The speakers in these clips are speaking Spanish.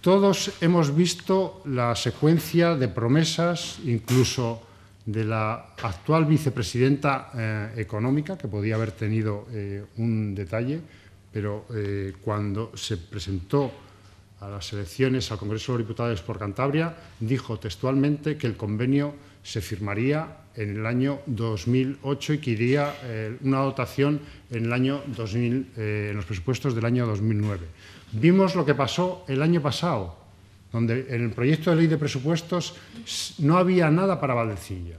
Todos hemos visto la secuencia de promesas, incluso de la actual vicepresidenta eh, económica, que podía haber tenido eh, un detalle, pero eh, cuando se presentó a las elecciones al Congreso de los Diputados por Cantabria, dijo textualmente que el convenio se firmaría en el año 2008 y que iría eh, una dotación en, el año 2000, eh, en los presupuestos del año 2009. Vimos lo que pasó el año pasado, donde en el proyecto de ley de presupuestos no había nada para Valdecilla.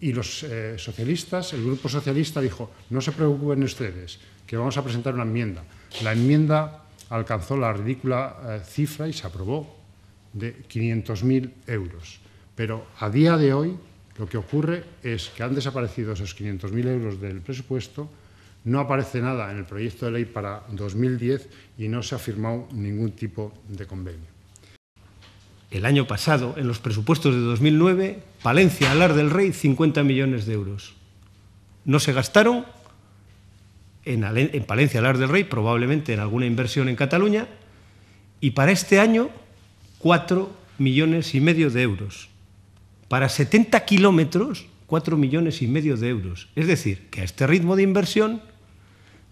Y los eh, socialistas, el grupo socialista dijo, no se preocupen ustedes, que vamos a presentar una enmienda. La enmienda alcanzó la ridícula cifra y se aprobó de 500.000 euros. Pero a día de hoy lo que ocurre es que han desaparecido esos 500.000 euros del presupuesto, no aparece nada en el proyecto de ley para 2010 y no se ha firmado ningún tipo de convenio. El año pasado, en los presupuestos de 2009, Palencia, Alar del Rey, 50 millones de euros. No se gastaron en, Palencia, Alar del Rey, probablemente en alguna inversión en Cataluña, y para este año, 4 millones y medio de euros para 70 kilómetros 4 millones y medio de euros. Es decir, que a este ritmo de inversión,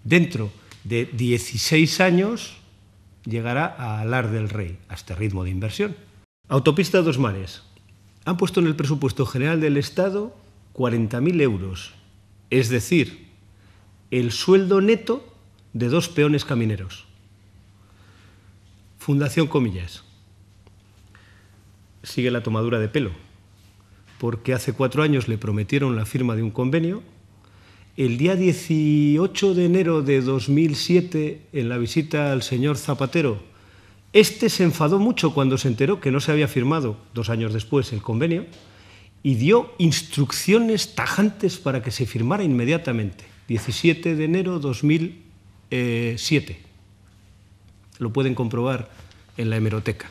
dentro de 16 años, llegará a Alar del Rey, a este ritmo de inversión. Autopista Dos Mares. Han puesto en el presupuesto general del Estado 40.000 euros, es decir, el sueldo neto de dos peones camineros. Fundación Comillas. Sigue la tomadura de pelo porque hace cuatro años le prometieron la firma de un convenio. El día 18 de enero de 2007, en la visita al señor Zapatero, este se enfadó mucho cuando se enteró que no se había firmado, dos años después, el convenio, y dio instrucciones tajantes para que se firmara inmediatamente. 17 de enero 2007. Lo pueden comprobar en la hemeroteca.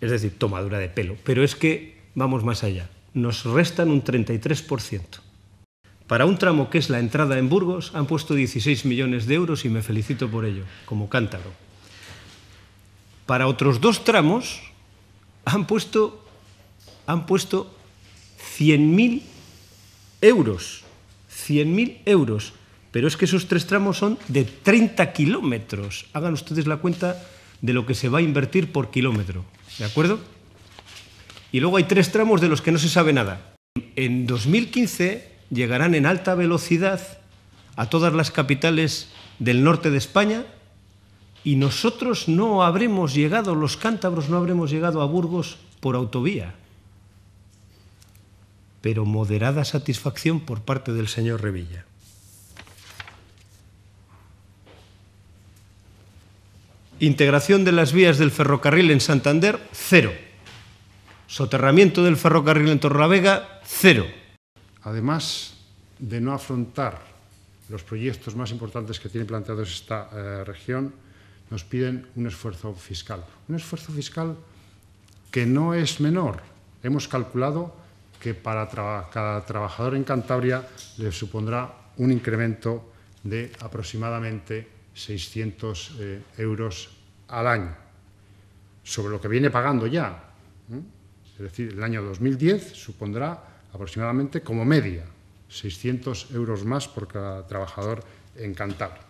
Es decir, tomadura de pelo. Pero es que vamos más allá. Nos restan un 33%. Para un tramo que es la entrada en Burgos han puesto 16 millones de euros y me felicito por ello, como cántaro. Para otros dos tramos han puesto, han puesto 100.000 euros. 100.000 euros. Pero es que esos tres tramos son de 30 kilómetros. Hagan ustedes la cuenta de lo que se va a invertir por kilómetro. ¿De acuerdo? Y luego hay tres tramos de los que no se sabe nada. En 2015 llegarán en alta velocidad a todas las capitales del norte de España y nosotros no habremos llegado, los cántabros no habremos llegado a Burgos por autovía. Pero moderada satisfacción por parte del señor Revilla. Integración de las vías del ferrocarril en Santander, cero. Soterramiento del ferrocarril en Torrelavega, cero. Además de no afrontar los proyectos más importantes que tiene planteados esta eh, región, nos piden un esfuerzo fiscal. Un esfuerzo fiscal que no es menor. Hemos calculado que para cada trabajador en Cantabria le supondrá un incremento de aproximadamente 600 eh, euros al año, sobre lo que viene pagando ya es decir, el año 2010 supondrá aproximadamente como media 600 euros más por cada trabajador en Cantabria.